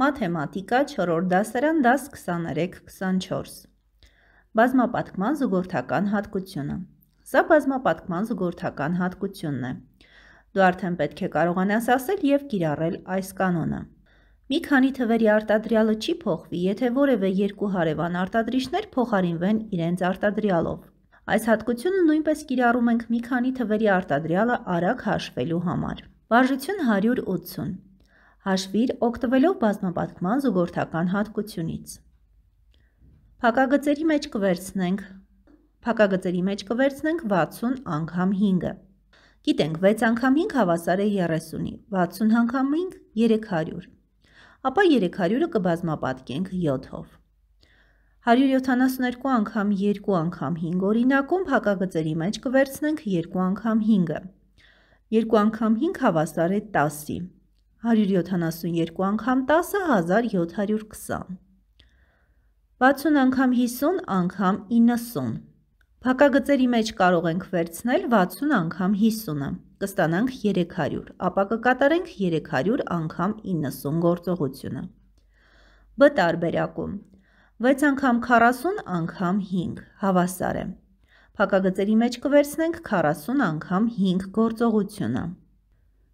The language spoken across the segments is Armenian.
Մաթեմատիկա 4-րդ դասարան դաս 23-24։ Բազմապատկման զուգորդական հատկությունը։ Սա բազմապատկման զուգորդական հատկությունն է։ Դու արդեն պետք է կարողանաս ասել եւ կիրառել այս կանոնը։ Մի քանի թվերի արտադրյալը չի փոխվի, եթե որևէ երկու հարևան արտադրիչներ փոխարինվեն իրենց արտադրյալով։ Այս հատկությունը նույնպես կիրառում ենք մի քանի թվերի արտադրյալը արագ հաշվելու համար։ Վարժություն 180 հաշվիր օգտվելով բազմապատկման զուգորդական հատկությունից։ Փակագծերի մեջ կվերցնենք Փակագծերի մեջ կվերցնենք 60 անգամ 5-ը։ Գիտենք 6 անգամ 5 հավասար է 30-ի, 60 անգամ 5 300։ Ապա 300-ը կբազմապատկենք 7-ով։ 172 անգամ 2 անգամ 5 օրինակում փակագծերի մեջ կվերցնենք 2 անգամ 5-ը։ 2 անգամ 5 հավասար է 10-ի։ 172 անգամ 10 1720 60 անգամ 50 անգամ 90 Փակագծերի մեջ կարող ենք վերցնել 60 անգամ 50-ը, կստանանք 300, ապա կկատարենք 300 անգամ 90 գործողությունը։ Բ տարբերակում 6 անգամ 40 անգամ 5 հավասար է։ Փակագծերի մեջ կվերցնենք 40 անգամ 5 գործողությունը։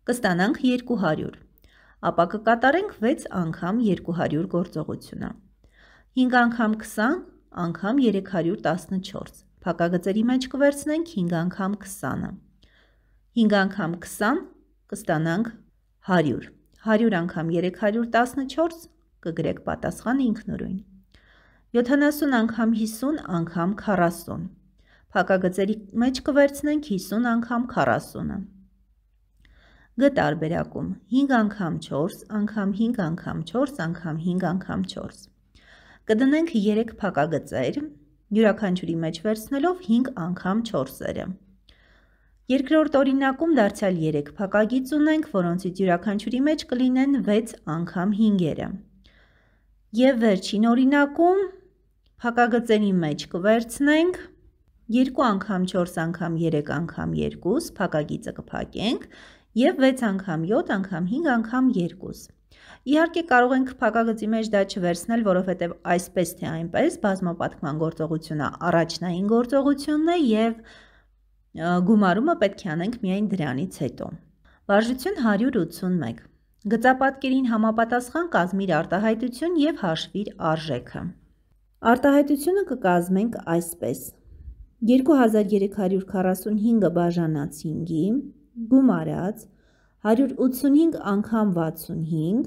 Կստանանք 200 ապա կկատարենք 6 անգամ 200 գործողությունը։ 5 անգամ 20 անգամ 314, փակագծերի մեջ կվերցնենք 5 անգամ 20-ը։ 5 անգամ 20 կստանանք 100, 100 անգամ 314 կգրեք պատասխան ինքնուրույն։ 70 անգամ 50 անգամ 40, փակագծերի մեջ կվերցնենք 50 անգամ 40-ը։ Գ տարբերակում 5 անգամ 4, անգամ 5 անգամ 4, անգամ 5 անգամ 4։ Կդնենք 3 փակագծեր, յուրաքանչյուրի մեջ վերցնելով 5 անգամ 4-երը։ Երկրորդ օրինակում դարձյալ 3 փակագիծ ունենք, որոնցից յուրաքանչյուրի մեջ կլինեն 6 անգամ 5-երը։ Եվ վերջին օրինակում փակագծերի մեջ կվերցնենք 2 անգամ 4 անգամ 3 անգամ 2 փակագիծը կփակենք եւ 6 անգամ 7 անգամ 5 անգամ 2։ Իհարկե կարող ենք փակագծի մեջ դա չվերցնել, որովհետև այսպես թե այնպես բազմապատկման գործողությունը առաջնային գործողությունն է եւ գումարումը պետք է անենք միայն դրանից հետո։ Վարժություն 181 Գծապատկերին համապատասխան կազմիր արտահայտություն եւ հաշվիր արժեքը։ Արտահայտությունը կկազմենք այսպես. 2345-ը բաժանած 5-ի, գումարած 185 անգամ 65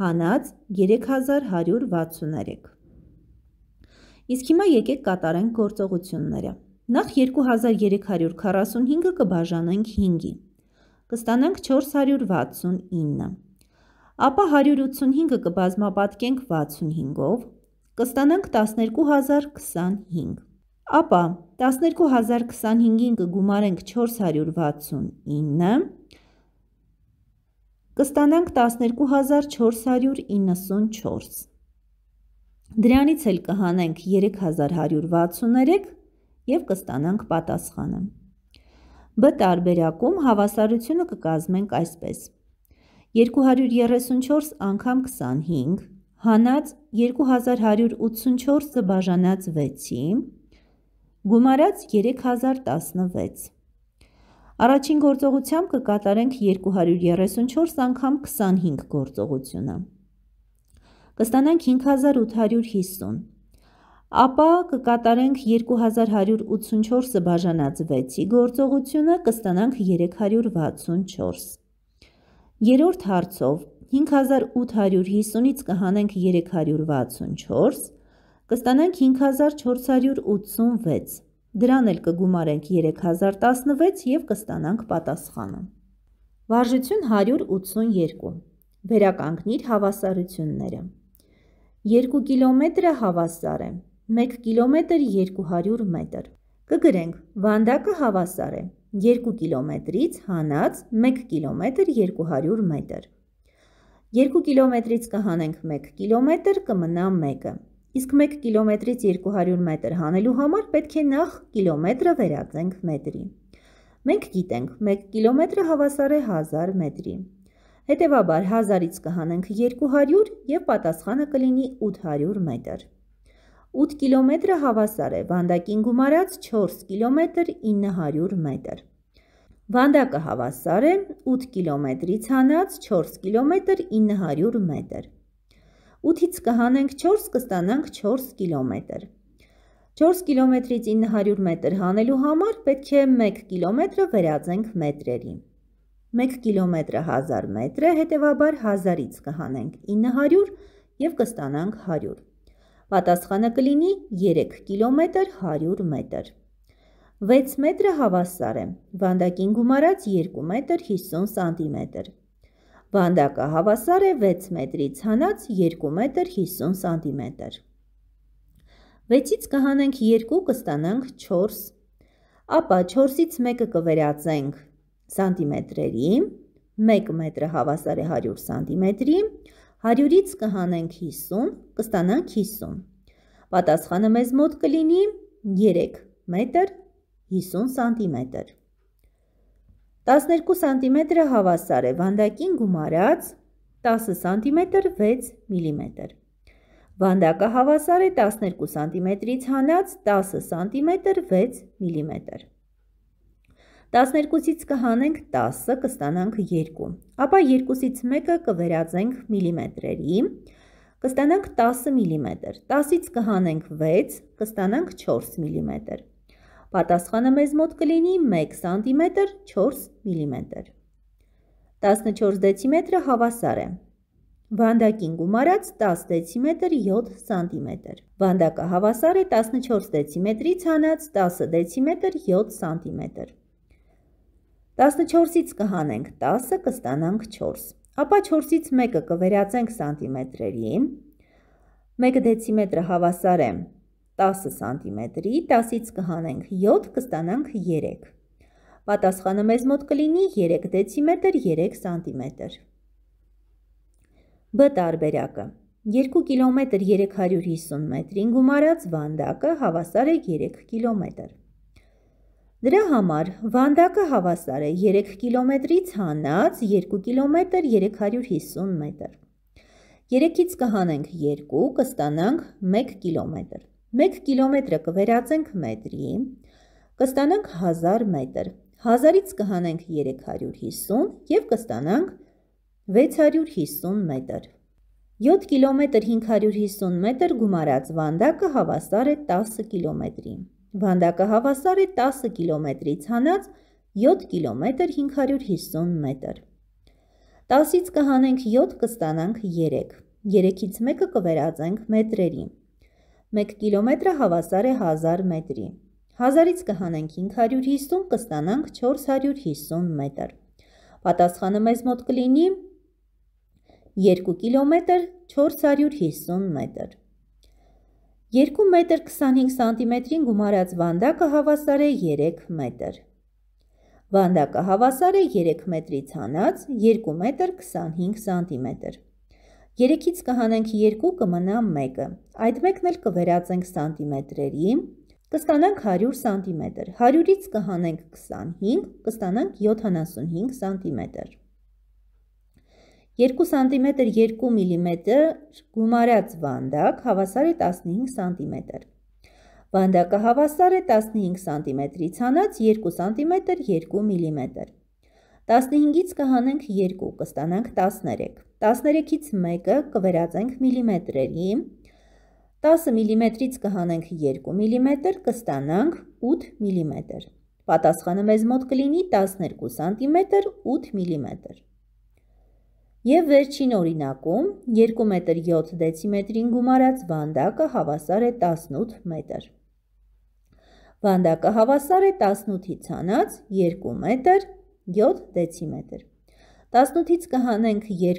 հանած 3163։ Իսկ հիմա եկեք կատարենք գործողությունները։ Նախ 2345-ը կբաժանենք 5-ի։ Կստանանք 469-ը։ Ապա 185-ը կբազմապատկենք 65-ով, կստանանք 12025 ապա 12025-ին կգումարենք 469, կստանանք 12494, դրանից էլ կհանենք 3163 և կստանանք պատասխանը։ Բ տարբերակում հավասարությունը կկազմենք այսպես։ 234 անգամ 25, հանած 2184 բաժանած 6-ի, Գումարած 3016։ Առաջին գործողությամբ կկատարենք 234 անգամ 25 գործողությունը։ Կստանանք 5850։ Ապա կկատարենք 2184-ը բաժանած 6-ի գործողությունը, կստանանք 364։ Երորդ հարցով 5850-ից կհանենք 364, կստանանք 5486, դրան էլ կգումարենք 3016 և կստանանք պատասխանը։ Վարժություն 182, վերականքնիր հավասարությունները։ 2 կիլոմետրը հավասար է, 1 կիլոմետր 200 մետր։ Կգրենք, վանդակը հավասար է, 2 կիլոմետրից հանած 1 կիլոմետր 200 մետր։ 2 կիլոմետրից կհանենք 1 կիլոմետր, կմնա 1-ը։ Իսկ 1 կիլոմետրից 200 մետր հանելու համար պետք է նախ կիլոմետրը վերածենք մետրի։ Մենք գիտենք, 1 կիլոմետրը հավասար է 1000 մետրի։ Հետևաբար 1000-ից կհանենք 200 եւ պատասխանը կլինի 800 մետր։ 8 կիլոմետրը հավասար է վանդակին գումարած 4 կիլոմետր 900 մետր։ Վանդակը հավասար է 8 կիլոմետրից հանած 4 կիլոմետր 900 մետր։ 8-ից կհանենք 4, կստանանք 4 կիլոմետր։ 4 կիլոմետրից 900 մետր հանելու համար պետք է 1 կիլոմետրը վերածենք մետրերի։ 1 կիլոմետրը 1000 մետր է, հետևաբար 1000-ից կհանենք 900 և կստանանք 100։ Պատասխանը կլինի 3 կիլոմետր 100 մետր։ 6 մետրը հավասար է, վանդակին գումարած 2 մետր 50 սանտիմետր։ Վանդակը հավասար է 6 մետրի ցանած 2 մետր 50 սանտիմետր։ 6-ից կհանենք 2, կստանանք 4, ապա 4-ից 1-ը կվերածենք սանտիմետրերի, 1 մետրը հավասար է 100 սանտիմետրի, 100-ից կհանենք 50, կստանանք 50։ Պատասխանը մեզ մոտ կլինի 3 մետր 50 սանտիմետր։ 12 սանտիմետրը հավասար է վանդակին գումարած 10 սանտիմետր 6 միլիմետր։ Վանդակը հավասար է 12 սանտիմետրից հանած 10 սանտիմետր 6 միլիմետր։ 12-ից կհանենք 10-ը, կստանանք 2, ապա 2-ից 1-ը կվերածենք միլիմետրերի, կստանանք 10 միլիմետր, 10-ից կհանենք 6, կստանանք 4 միլիմետր, Պատասխանը մեզ մոտ կլինի 1 սանտիմետր 4 միլիմետր։ 14 դեցիմետրը հավասար է։ Վանդակին գումարած 10 դեցիմետր 7 սանտիմետր։ Վանդակը հավասար է 14 դեցիմետրից հանած 10 դեցիմետր 7 սանտիմետր։ 14-ից կհանենք 10-ը, կստանանք 4։ Ապա 4-ից 1-ը կվերացենք սանտիմետրերի։ 1 դեցիմետրը հավասար է 0 10 սանտիմետրի, 10-ից կհանենք 7, կստանանք 3։ Պատասխանը մեզ մոտ կլինի 3 դեցիմետր, 3 սանտիմետր։ Բ տարբերակը։ 2 կիլոմետր 350 մետրին գումարած վանդակը հավասար է 3 կիլոմետր։ Դրա համար վանդակը հավասար է 3 կիլոմետրից հանած 2 կիլոմետր 350 մետր։ 3-ից կհանենք 2, կստանանք 1 կիլոմետր։ 1 կիլոմետրը կվերածենք մետրի, կստանանք 1000 մետր։ 1000-ից կհանենք 350 եւ կստանանք 650 մետր։ 7 կիլոմետր 550 մետր գումարած վանդակը հավասար է 10 կիլոմետրի։ Վանդակը հավասար է 10 կիլոմետրից հանած 7 կիլոմետր 550 մետր։ 10-ից կհանենք 7 կստանանք 3։ 3-ից մեկը կվերածենք մետրերին։ 1 կիլոմետրը հավասար է 1000 մետրի։ 1000-ից կհանենք 550, կստանանք 450 մետր։ Պատասխանը մեզ մոտ կլինի 2 կիլոմետր 450 մետր։ 2 մետր 25 սանտիմետրին գումարած վանդակը հավասար է 3 մետր։ Վանդակը հավասար է 3 մետրից հանած 2 մետր 25 սանտիմետր։ 3-ից կհանենք 2 կմնա 1-ը։ Այդ մեկն էլ կվերածենք սանտիմետրերի, կստանանք 100 սանտիմետր։ 100-ից կհանենք 25, կստանանք 75 սանտիմետր։ 2 սանտիմետր 2 միլիմետր գումարած վանդակ հավասար է 15 սանտիմետր։ Վանդակը հավասար է 15 սանտիմետրի ցանած 2 սանտիմետր 2 միլիմետր։ 15-ից կհանենք 2, կստանանք 13։ 13-ից մեկը կվերածենք միլիմետրերի, 10 միլիմետրից կհանենք 2 միլիմետր, կստանանք 8 միլիմետր։ Պատասխանը մեզ մոտ կլինի 12 սանտիմետր 8 միլիմետր։ Եվ վերջին օրինակում 2 մետր 7 դեցիմետրին գումարած վանդակը հավասար է 18 մետր։ Վանդակը հավասար է 18-ի ցանած 2 մետր 7 դեցիմետր։ 18-ից կհանենք 2,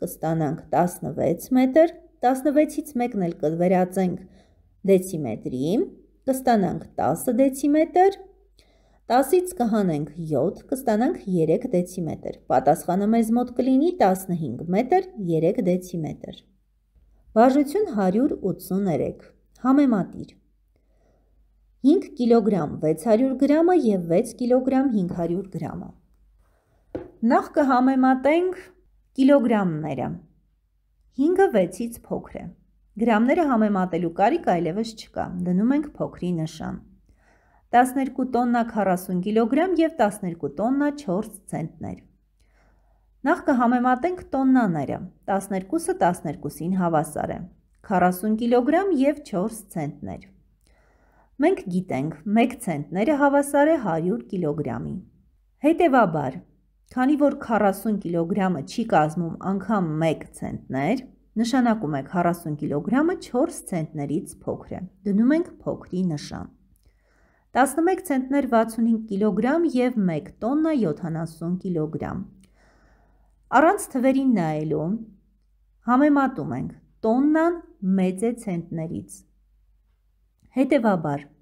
կստանանք 16 մետր, 16-ից մեկն էլ կվերածենք դեցիմետրի, կստանանք 10 դեցիմետր, 10-ից կհանենք 7, կստանանք 3 դեցիմետր։ Պատասխանը մեզ մոտ կլինի 15 մետր, 3 դեցիմետր։ Բաժություն 183։ Համեմատիր։ 5 կիլոգրամ 600 գրամը և 6 կիլոգրամ 500 գրամը։ Նախ կհամեմատենք կիլոգրամները։ 5-ը 6-ից փոքր է։ Գրամները համեմատելու կարիք այլևս չկա։ Դնում ենք փոքրի նշան։ 12 տոննա 40 կիլոգրամ եւ 12 տոննա 4 ցենտներ։ Նախ կհամեմատենք տոննաները։ 12-ը 12-ին հավասար է։ 40 կիլոգրամ եւ 4 ցենտներ։ Մենք գիտենք, 1 ցենտները հավասար է 100 կիլոգրամի։ Հետևաբար, Քանի որ 40 կիլոգրամը չի կազմում անգամ 1 ցենտներ, նշանակում է 40 կիլոգրամը 4 ցենտներից փոքր է։ Դնում ենք փոքրի նշան։ 11 ցենտներ 65 կիլոգրամ եւ 1 տոննա 70 կիլոգրամ։ Առանց թվերին նայելու համեմատում ենք տոննան մեծ է ցենտներից։ Հետևաբար 1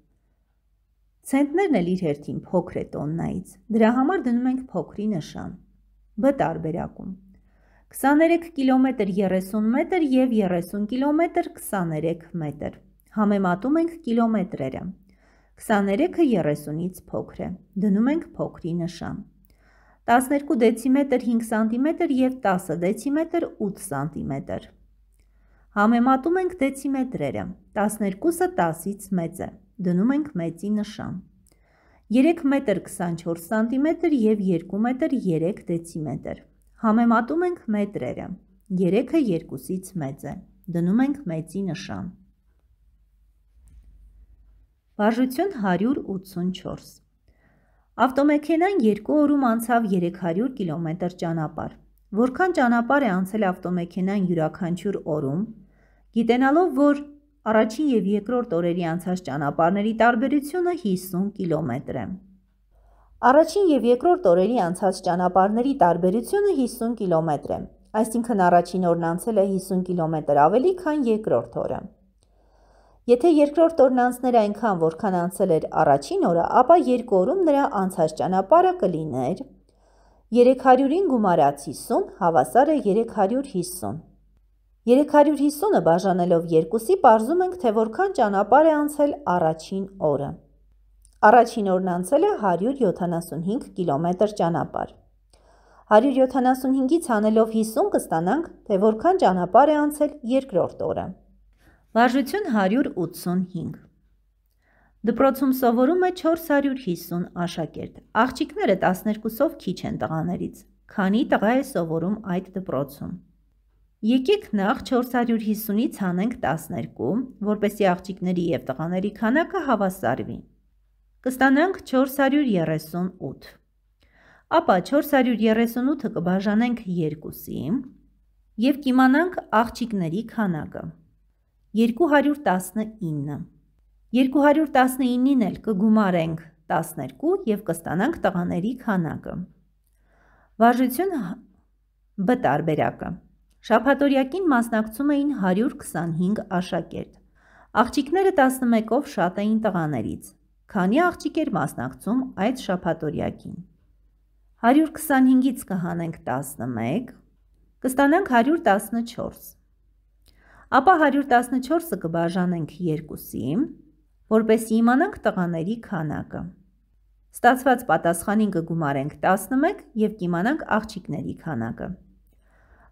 Ցենտներն էլ իր հերթին փոքր է տոննայից։ Դրա համար դնում ենք փոքրի նշան։ Բ տարբերակում 23 կիլոմետր 30 մետր եւ 30 կիլոմետր 23 մետր։ Համեմատում ենք կիլոմետրերը։ 23-ը 30-ից փոքր է։ Դնում ենք փոքրի նշան։ 12 դեցիմետր 5 սանտիմետր եւ 10 դեցիմետր 8 սանտիմետր։ Համեմատում ենք դեցիմետրերը։ 12-ը 10-ից մեծ է։ 10 դնում ենք մեծի նշան։ 3 մետր 24 սանտիմետր և 2 մետր 3 դեցիմետր։ Համեմատում ենք մետրերը։ 3-ը 2-ից մեծ է։ Դնում ենք մեծի նշան։ Վարժություն 184 Ավտոմեքենան երկու օրում անցավ 300 կիլոմետր ճանապարհ։ Որքան ճանապարհ է անցել ավտոմեքենան յուրաքանչյուր օրում, գիտենալով, որ Առաջին և երկրորդ օրերի անցած ճանապարհների տարբերությունը 50 կիլոմետր է։ Առաջին և երկրորդ օրերի անցած ճանապարհների տարբերությունը 50 կիլոմետր է։ Այսինքն առաջին օրն անցել է 50 կիլոմետր ավելի, քան երկրորդ օրը։ Եթե երկրորդ օրն անցներ այնքան, որքան անցել էր առաջին օրը, ապա երկու օրում նրա անցած ճանապարհը կլիներ 300-ին գումարած 50 հավասար է 350։ 350-ը բաժանելով 2-ի պարզում ենք, թե որքան ճանապար է անցել առաջին օրը։ Առաջին օրն անցել է 175 կիլոմետր ճանապար։ 175-ից հանելով 50 կստանանք, թե որքան ճանապար է անցել երկրորդ օրը։ Վարժություն 185։ Դպրոցում սովորում է 450 աշակերտ։ Աղջիկները 12-ով քիչ են տղաներից։ Քանի տղա է սովորում այդ դպրոցում։ Եկեք նախ 450-ից հանենք 12, որպեսի աղջիկների և տղաների քանակը հավասարվի։ Կստանանք 438։ Ապա 438-ը կբաժանենք 2-ի և կիմանանք աղջիկների քանակը։ 219։ 219-ին էլ կգումարենք 12 և կստանանք տղաների քանակը։ Վարժություն բ տարբերակը Շաբաթօրյակին մասնակցում էին 125 աշակերտ։ Աղջիկները 11-ով շատ էին տղաներից։ Քանի աղջիկ էր մասնակցում այդ շաբաթօրյակին։ 125-ից կհանենք 11, կստանանք 114։ Ապա 114-ը կբաժանենք 2-ի, որպեսզի իմանանք տղաների քանակը։ Ստացված պատասխանին կգումարենք 11 եւ կիմանանք աղջիկների քանակը։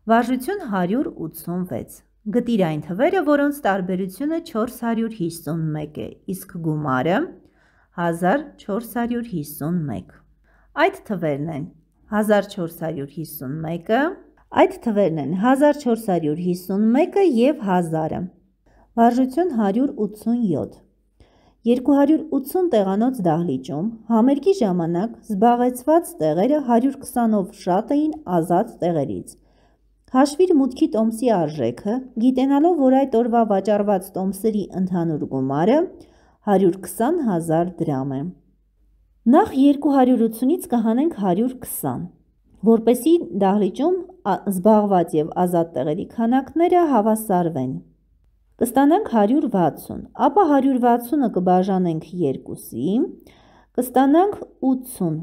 Վարժություն 186։ Գտիր այն թվերը, որոնց տարբերությունը 451 է, իսկ գումարը 1451։ Այդ թվերն են 1451-ը, այդ թվերն են 1451-ը և 1000-ը։ Վարժություն 187։ 280 տեղանոց դահլիճում համերգի ժամանակ զբաղեցված տեղերը 120-ով շատ էին ազատ տեղերից – Հաշվիր մուտքի տոմսի արժեքը, գիտենալով, որ այդ օրվա վաճառված տոմսերի ընդհանուր գումարը 120,000 դրամ է։ Նախ 280-ից կհանենք 120, որպեսի դահլիճում զբաղված եւ ազատ տեղերի քանակները հավասարվեն։ Կստանանք 160, ապա 160-ը կբաժանենք 2-ի, կստանանք 80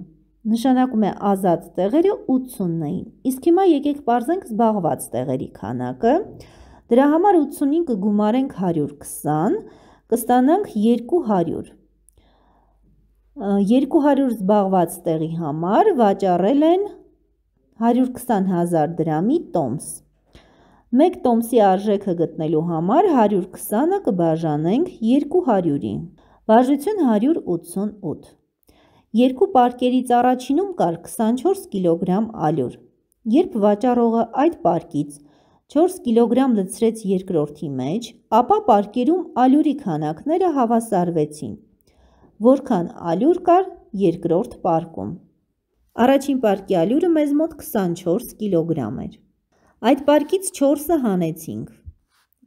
նշանակում է ազատ տեղերը 80-ն էին։ Իսկ հիմա եկեք parzենք զբաղված տեղերի քանակը։ Դրա համար 80-ին կգումարենք 120, կստանանք 200։ 200 զբաղված տեղի համար վաճառել են 120.000 դրամի տոմս։ 1 տոմսի արժեքը գտնելու համար 120-ը կբաժանենք 200-ի։ Վարժություն 188։ Երկու պարկերից առաջինում կար 24 կիլոգրամ ալյուր։ Երբ վաճառողը այդ պարկից 4 կիլոգրամ լցրեց երկրորդի մեջ, ապա պարկերում ալյուրի քանակները հավասարվեցին։ Որքան ալյուր կար երկրորդ պարկում։ Առաջին պարկի ալյուրը մեզ մոտ 24 կիլոգրամ էր։ Այդ պարկից 4-ը հանեցինք։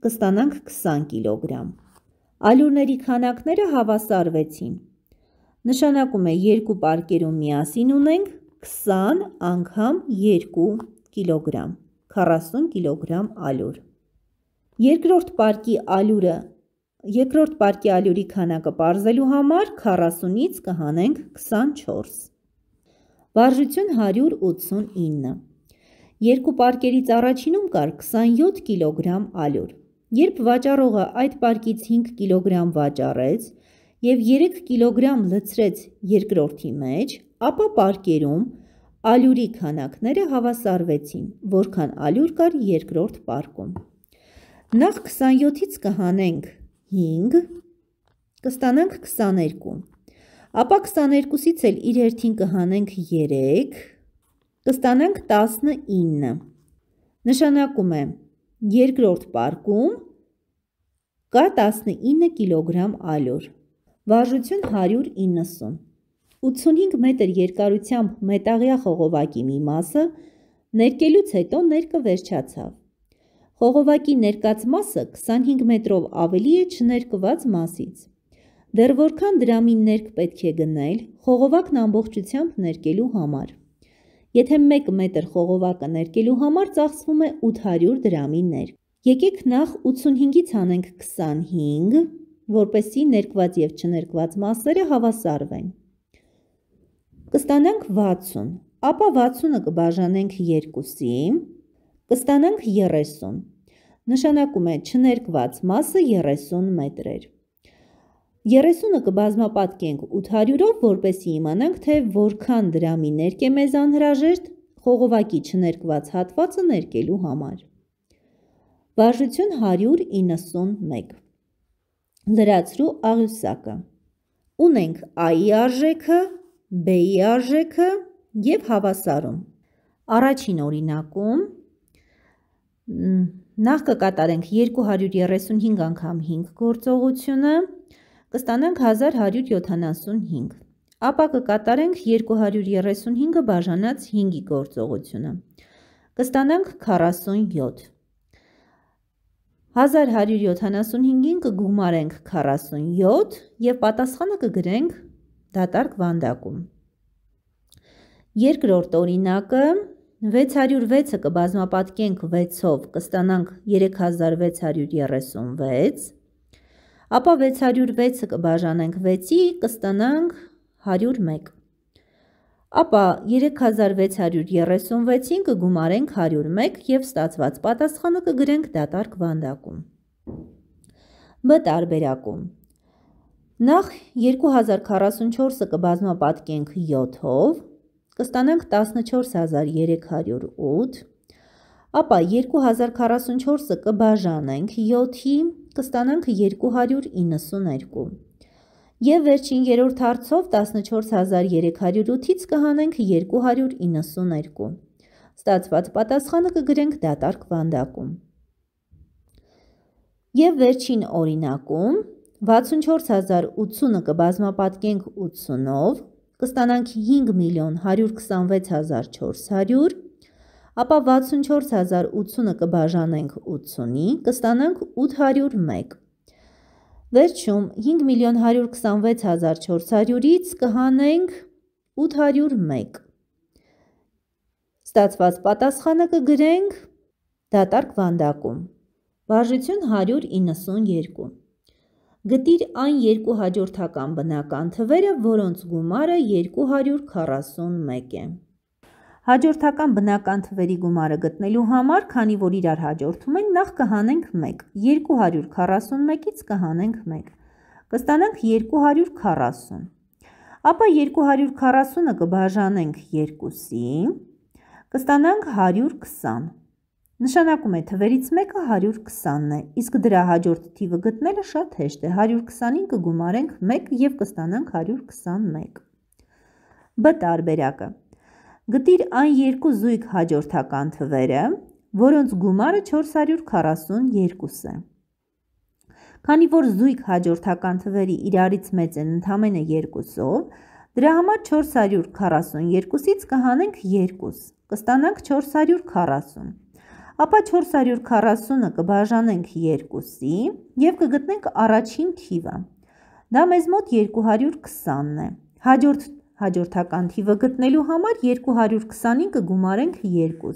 Կստանանք 20 կիլոգրամ։ Ալյուրների քանակները հավասարվեցին նշանակում է երկու պարկերում միասին ունենք 20 անգամ 2 կիլոգրամ, 40 կիլոգրամ ալուր։ Երկրորդ պարկի ալուրը Երկրորդ պարկի ալյուրի քանակը պարզելու համար 40-ից կհանենք 24։ Վարժություն 189։ Երկու պարկերից առաջինում կար 27 կիլոգրամ ալյուր։ Երբ վաճառողը այդ պարկից 5 կիլոգրամ վաճառեց, և 3 կիլոգրամ լցրեց երկրորդի մեջ, ապա պարկերում ալյուրի քանակները հավասարվեցին, որքան ալյուր կար երկրորդ պարկում։ Նախ 27-ից կհանենք 5, կստանանք 22, ապա 22-ից էլ իր հերթին կհանենք 3, կստանանք 19, նշանակում է երկրորդ պարկում կա 19 կիլոգրամ ալյուր։ Վարժություն 190։ 85 մետր երկարությամբ մետաղյա խողովակի մի մասը ներկելուց հետո ներկը վերջացավ։ Խողովակի ներկած մասը 25 մետրով ավելի է չներկված մասից։ Դեռ որքան դրամի ներկ պետք է գնել խողովակն ամբողջությամբ ներկելու համար։ Եթե 1 մետր խողովակը ներկելու համար ծախսվում է 800 դրամի ներկ։ Եկեք նախ 85-ից անենք 25 որպեսի ներկված և չներկված մասերը հավասարվեն։ Կստանանք 60, ապա 60-ը կբաժանենք 2-ի, կստանանք 30։ Նշանակում է չներկված մասը 30 մետրեր։ 30-ը կբազմապատկենք 800-ով, որպեսի իմանանք, թե որքան դրամի ներկ է մեզ անհրաժեշտ խողովակի չներկված հատվածը ներկելու համար։ Վարժություն 191 լրացրու աղյուսակը։ Ունենք a-ի արժեքը, b-ի արժեքը և հավասարում։ Առաջին օրինակում նախ կկատարենք 235 անգամ 5 գործողությունը, կստանանք 1175, ապա կկատարենք 235-ը բաժանած 5-ի գործողությունը, կստանանք 47։ 1175-ին կգումարենք 47 և պատասխանը կգրենք դատարկ վանդակում։ Երկրորդ օրինակը 606-ը կբազմապատկենք 6-ով, կստանանք 3636, ապա 606-ը կբաժանենք 6-ի, կստանանք 101 ապա 3636-ին կգումարենք 101 և ստացված պատասխանը կգրենք դատարկ վանդակում։ Բ տարբերակում։ Նախ 2044-ը կբազմապատկենք 7-ով, կստանանք 14308, ապա 2044-ը կբաժանենք 7-ի, կստանանք 292։ Եվ վերջին երրորդ հարցով 14308-ից կհանենք 292։ Ստացված պատասխանը կգրենք դատարկ վանդակում։ Եվ վերջին օրինակում 64080-ը կբազմապատկենք 80-ով, կստանանք 5 միլիոն 126,400, ապա 64080-ը կբաժանենք 80-ի, կստանանք 801, Վերջում 5 միլիոն 126 հազար 400-ից կհանենք 801։ Ստացված պատասխանը կգրենք դատարկ վանդակում։ Վարժություն 192։ Գտիր այն երկու հաջորդական բնական թվերը, որոնց գումարը 241 է։ Հաջորդական բնական թվերի գումարը գտնելու համար, քանի որ իրար հաջորդում են, նախ կհանենք 1, 241-ից կհանենք 1, կստանանք 240, ապա 240-ը կբաժանենք 2-ի, կստանանք 120, նշանակում է թվերից մեկը 120-ն է, իսկ դրա հաջորդ թիվը գտնելը շատ հեշտ է, 120-ին կգումարենք 1 և կստանանք 121, բ տարբերակը, 1 գտիր այն երկու զույգ հաջորդական թվերը, որոնց գումարը 442 է։ Քանի որ զույգ հաջորդական թվերի իրարից մեծ են ընդամենը 2-ով, դրա համար 442-ից կհանենք 2, կստանանք 440։ Ապա 440-ը կբաժանենք 2-ի եւ կգտնենք առաջին թիվը։ Դա մեզ մոտ 220-ն է։ Հաջորդ Հաջորդական թիվը գտնելու համար 225-ը գումարենք 2։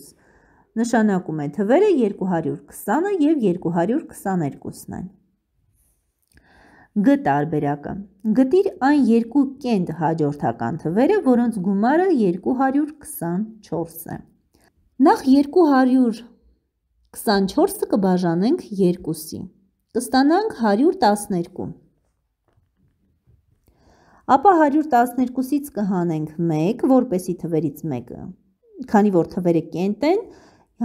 Նշանակում է թվերը 220-ը և 222-ն են։ Գ տարբերակը։ Գտիր այն երկու կենտ հաջորդական թվերը, որոնց գումարը 224 է։ Նախ 224-ը կբաժանենք 2-ի։ Կստանանք 112 ապա 112-ից կհանենք 1, որպեսի թվերից մեկը։ Քանի որ թվերը կենտ են,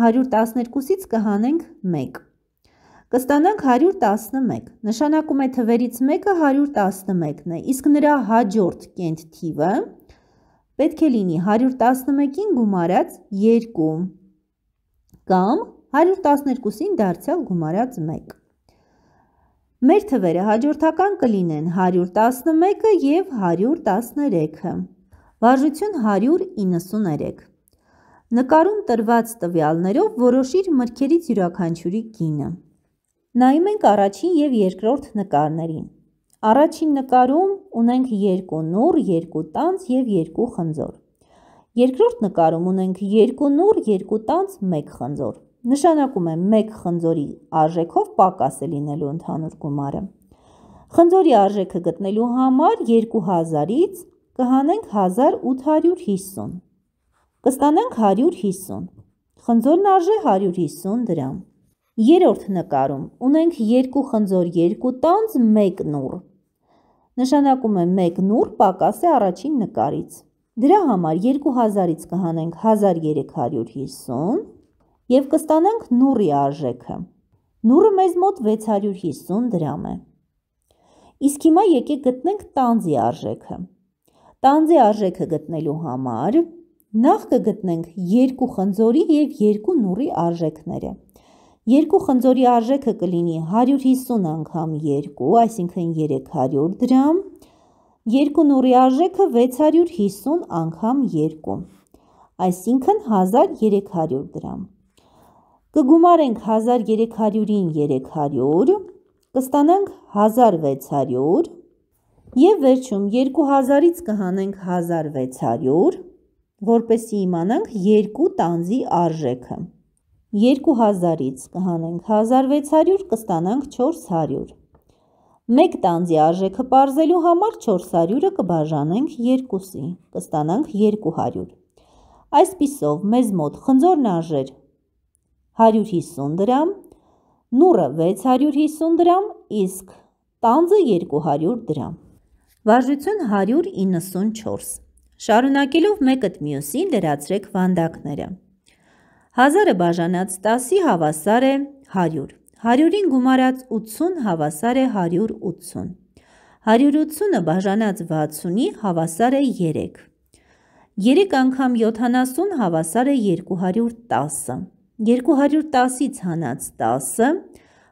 112-ից կհանենք 1 կստանանք 111, նշանակում է թվերից մեկը 111-ն է, իսկ նրա հաջորդ կենտ թիվը պետք է լինի 111-ին գումարած 2 կամ 112-ին դարձյալ գումարած 1։ Մեր թվերը հաջորդական կլինեն 111-ը և 113-ը։ Վարժություն 193։ Նկարում տրված տվյալներով որոշիր մրգերից յուրաքանչյուրի գինը։ Նայում ենք առաջին և երկրորդ նկարներին։ Առաջին նկարում ունենք երկու նուր, երկու տանց և երկու խնձոր։ Երկրորդ նկարում ունենք երկու նուր, երկու տանց, մեկ խնձոր նշանակում է 1 խնձորի արժեքով պակաս է լինելու ընդհանուր գումարը։ Խնձորի արժեքը գտնելու համար 2000-ից կհանենք 1850։ Կստանանք 150։ Խնձորն արժե 150 դրամ։ Երորդ նկարում ունենք 2 խնձոր 2 տանց 1 նուռ։ Նշանակում է 1 նուռ պակաս է առաջին նկարից։ Դրա համար 2000-ից կհանենք 1350 եւ կստանանք նուրի արժեքը։ Նուրը մեզ մոտ 650 դրամ է։ Իսկ հիմա եկեք գտնենք տանձի արժեքը։ Տանձի արժեքը գտնելու համար նախ կգտնենք երկու խնձորի եւ երկու նուրի արժեքները։ Երկու խնձորի արժեքը կլինի 150 անգամ 2, այսինքն 300 դրամ, երկու նուրի արժեքը 650 անգամ 2, այսինքն 1300 դրամ կգումարենք 1300-ին 300, կստանանք 1600 և վերջում 2000-ից կհանենք 1600, որպեսի իմանանք երկու տանձի արժեքը։ 2000-ից կհանենք 1600, կստանանք 400։ Մեկ տանձի արժեքը պարզելու համար 400-ը կբաժանենք 2-ի, կստանանք 200։ Այսպիսով մեզ մոտ խնձորն արժեր 1 150 դրամ, նուրը 650 դրամ, իսկ տանձը 200 դրամ։ Վարժություն 194։ Շարունակելով մեկըտ մյուսին լրացրեք վանդակները։ 1000-ը բաժանած 10-ի հավասար է 100։ 100-ին գումարած 80 հավասար է 180։ 180-ը բաժանած 60-ի հավասար է 3։ 3 անգամ 70 հավասար է 210-ը։ 210-ից հանած 10-ը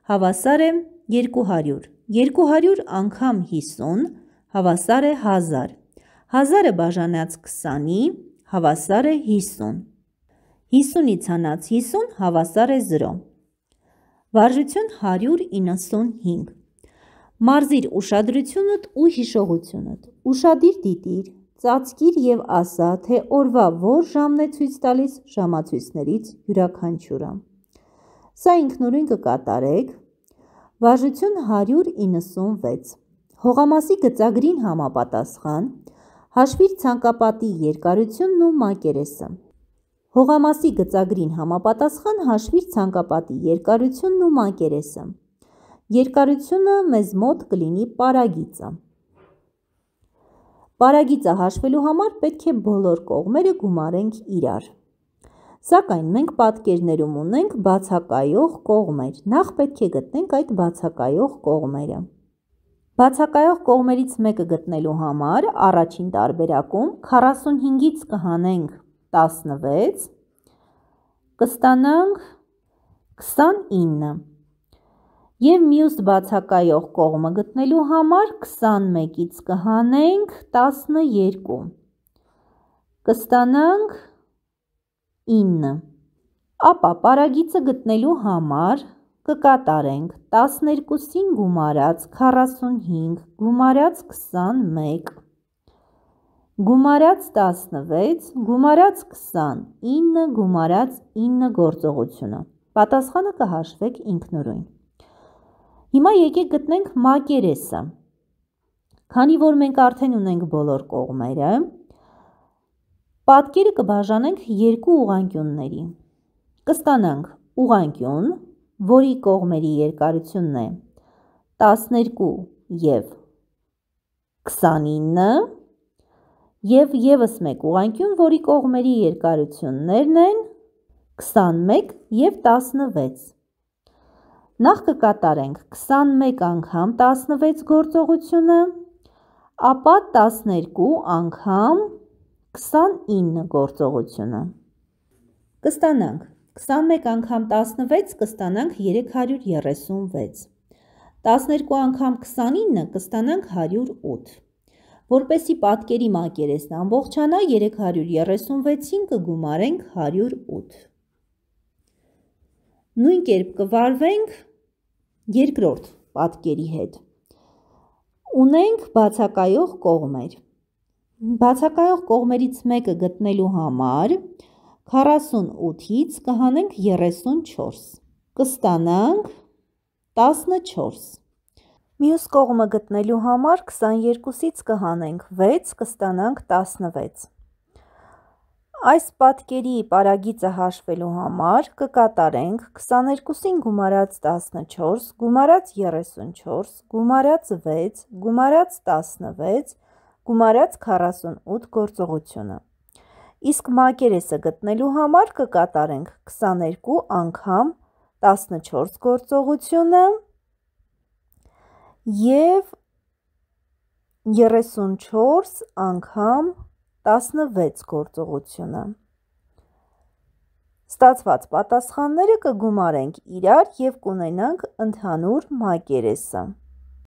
հավասար է 200, 200 անգամ 50 հավասար է 1000, 1000-ը բաժանած 20-ի հավասար է 50, 50-ից հանած 50 հավասար է 0, վարժություն 195, մարզիր ուշադրությունըտ ու հիշողությունըտ, ուշադիր դիտիր, Ծածկիր եւ ասա, թե օրվա որ ժամն է ցույց տալիս ժամացույցներից յուրաքանչյուրը։ Սա ինքնուրույն կկատարեք։ Վարժություն 196։ Հողամասի գծագրին համապատասխան հաշվիր ցանկապատի երկարությունն ու մակերեսը։ Հողամասի գծագրին համապատասխան հաշվիր ցանկապատի երկարությունն ու մակերեսը։ Երկարությունը մեզ մոտ կլինի պարագիծը։ Պարագիծը հաշվելու համար պետք է բոլոր կողմերը գումարենք իրար։ Սակայն մենք պատկերներում ունենք բացակայող կողմեր։ Նախ պետք է գտնենք այդ բացակայող կողմերը։ Բացակայող կողմերից մեկը գտնելու համար առաջին տարբերակում 45-ից կհանենք 16, կստանանք 29։ Եվ մյուս բացակայող կողմը գտնելու համար 21-ից կհանենք 12, կստանանք 9, ապա պարագիցը գտնելու համար կկատարենք 12-ին գումարած 45, գումարած 21, գումարած 16, գումարած 29, գումարած 9 գործողությունը։ Պատասխանը կհաշվեք ինքնուրույն։ Հիմա եկեք գտնենք մակերեսը։ Քանի որ մենք արդեն ունենք բոլոր կողմերը, պատկերը կբաժանենք երկու ուղանկյունների։ Կստանանք ուղանկյուն, որի կողմերի երկարությունն է 12 և 29 և եւս մեկ ուղանկյուն, որի կողմերի երկարություններն են 21 և 16։ Նախ կկատարենք 21 անգամ 16 գործողությունը, ապա 12 անգամ 29 գործողությունը։ Կստանանք 21 անգամ 16 կստանանք 336, 12 անգամ 29 կստանանք 108։ Որպեսի պատկերի մակերեսն ամբողջանա 336-ին կգումարենք 108 նույն կերպ կվարվենք երկրորդ պատկերի հետ։ Ունենք բացակայող կողմեր։ Բացակայող կողմերից մեկը գտնելու համար 48-ից կհանենք 34։ Կստանանք 14։ Մյուս կողմը գտնելու համար 22-ից կհանենք 6, կստանանք 16։ Այս պատկերի պարագիծը հաշվելու համար կկատարենք 22-ին գումարած 14, գումարած 34, գումարած 6, գումարած 16, գումարած 48 գործողությունը։ Իսկ մակերեսը գտնելու համար կկատարենք 22 անգամ 14 գործողությունը և 34 անգամ 14 16 գործողությունը։ Ստացված պատասխանները կգումարենք իրար և կունենանք ընդհանուր մակերեսը։